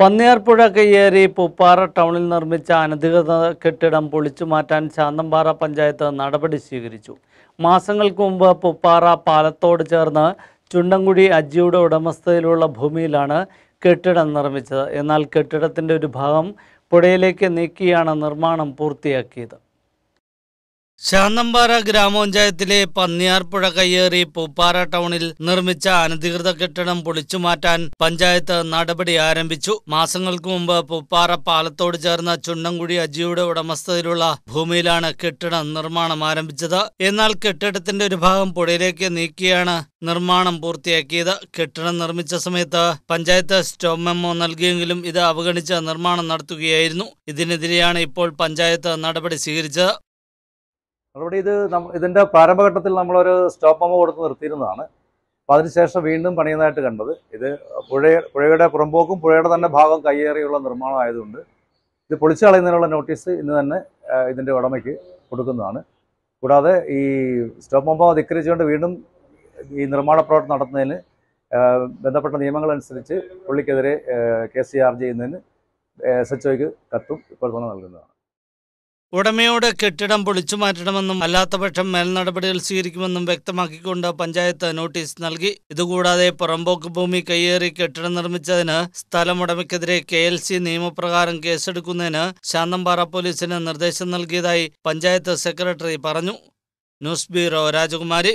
പന്നിയാർപ്പുഴ കയ്യേറി പുപ്പാറ ടൗണിൽ നിർമ്മിച്ച അനധികൃത കെട്ടിടം പൊളിച്ചു മാറ്റാൻ ശാന്തമ്പാറ പഞ്ചായത്ത് നടപടി സ്വീകരിച്ചു മാസങ്ങൾക്ക് മുമ്പ് പുപ്പാറ പാലത്തോട് ചേർന്ന് ചുണ്ടൻകുടി അജിയുടെ ഉടമസ്ഥതയിലുള്ള ഭൂമിയിലാണ് കെട്ടിടം നിർമ്മിച്ചത് എന്നാൽ കെട്ടിടത്തിൻ്റെ ഒരു ഭാഗം പുഴയിലേക്ക് നീക്കിയാണ് നിർമ്മാണം പൂർത്തിയാക്കിയത് ശാന്തമ്പാറ ഗ്രാമപഞ്ചായത്തിലെ പന്നിയാർപ്പുഴ കയ്യേറി പൂപ്പാറ ടൗണിൽ നിർമ്മിച്ച അനധികൃത കെട്ടിടം പൊളിച്ചുമാറ്റാൻ പഞ്ചായത്ത് നടപടി ആരംഭിച്ചു മാസങ്ങൾക്ക് മുമ്പ് പൂപ്പാറ പാലത്തോട് ചേർന്ന ചുണ്ടൻകുഴി അജിയുടെ ഉടമസ്ഥതയിലുള്ള ഭൂമിയിലാണ് കെട്ടിടം നിർമ്മാണം ആരംഭിച്ചത് എന്നാൽ കെട്ടിടത്തിന്റെ ഒരു ഭാഗം പുഴയിലേക്ക് നീക്കിയാണ് നിർമ്മാണം പൂർത്തിയാക്കിയത് കെട്ടിടം നിർമ്മിച്ച സമയത്ത് പഞ്ചായത്ത് സ്റ്റോം മെമ്മോ നൽകിയെങ്കിലും ഇത് അവഗണിച്ച് നിർമ്മാണം നടത്തുകയായിരുന്നു ഇതിനെതിരെയാണ് ഇപ്പോൾ പഞ്ചായത്ത് നടപടി സ്വീകരിച്ചത് ഇവിടെ ഇത് ഇതിൻ്റെ പ്രാരംഭഘട്ടത്തിൽ നമ്മളൊരു സ്റ്റോപ്പ് അമ്മ കൊടുത്ത് നിർത്തിയിരുന്നതാണ് അപ്പം അതിനുശേഷം വീണ്ടും പണിയുന്നതായിട്ട് കണ്ടത് ഇത് പുഴ പുഴയുടെ പുറമ്പോക്കും പുഴയുടെ തന്നെ ഭാഗം കയ്യേറിയുള്ള നിർമ്മാണം ആയതുകൊണ്ട് ഇത് പൊളിച്ചു കളയുന്നതിനുള്ള നോട്ടീസ് ഇന്ന് തന്നെ ഇതിൻ്റെ ഉടമയ്ക്ക് കൊടുക്കുന്നതാണ് കൂടാതെ ഈ സ്റ്റോപ്പ് അമ്മ ധിക്കരിച്ചുകൊണ്ട് വീണ്ടും ഈ നിർമ്മാണ പ്രവർത്തനം നടത്തുന്നതിന് ബന്ധപ്പെട്ട നിയമങ്ങളനുസരിച്ച് പുള്ളിക്കെതിരെ കേസ് ചാർജ് ചെയ്യുന്നതിന് എസ് എച്ച് ഒയ്ക്ക് കത്തും ഇപ്പോൾ തന്നെ നൽകുന്നതാണ് ഉടമയുടെ കെട്ടിടം പൊളിച്ചു മാറ്റണമെന്നും അല്ലാത്തപക്ഷം മേൽനടപടികൾ സ്വീകരിക്കുമെന്നും വ്യക്തമാക്കിക്കൊണ്ട് പഞ്ചായത്ത് നോട്ടീസ് നൽകി ഇതുകൂടാതെ പുറമ്പോക്ക് ഭൂമി കയ്യേറി കെട്ടിടം നിർമ്മിച്ചതിന് സ്ഥലമുടമയ്ക്കെതിരെ കെ എൽ സി നിയമപ്രകാരം കേസെടുക്കുന്നതിന് ശാന്തമ്പാറ പോലീസിന് നിർദ്ദേശം നൽകിയതായി പഞ്ചായത്ത് സെക്രട്ടറി പറഞ്ഞു ന്യൂസ് ബ്യൂറോ രാജകുമാരി